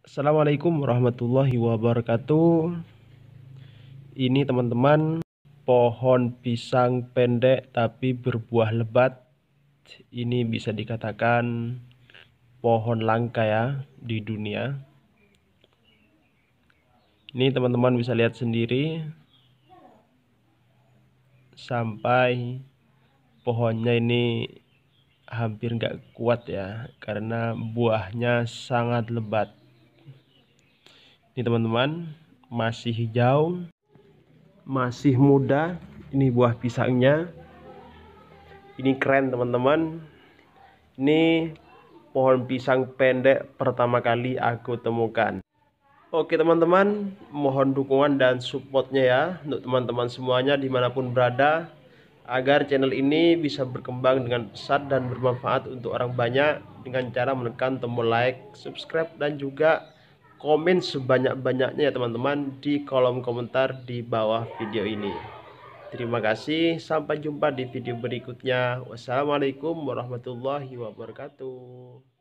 Assalamualaikum warahmatullahi wabarakatuh. Ini teman-teman pohon pisang pendek tapi berbuah lebat. Ini bisa dikatakan pohon langka ya di dunia. Ini teman-teman bisa lihat sendiri sampai pohonnya ini hampir nggak kuat ya karena buahnya sangat lebat. Ini teman-teman, masih hijau, masih muda. Ini buah pisangnya. Ini keren teman-teman. Ini pohon pisang pendek pertama kali aku temukan. Oke teman-teman, mohon dukungan dan supportnya ya untuk teman-teman semuanya dimanapun berada agar channel ini bisa berkembang dengan pesat dan bermanfaat untuk orang banyak dengan cara menekan tombol like, subscribe dan juga komen sebanyak-banyaknya ya teman-teman di kolom komentar di bawah video ini. Terima kasih, sampai jumpa di video berikutnya. Wassalamualaikum warahmatullahi wabarakatuh.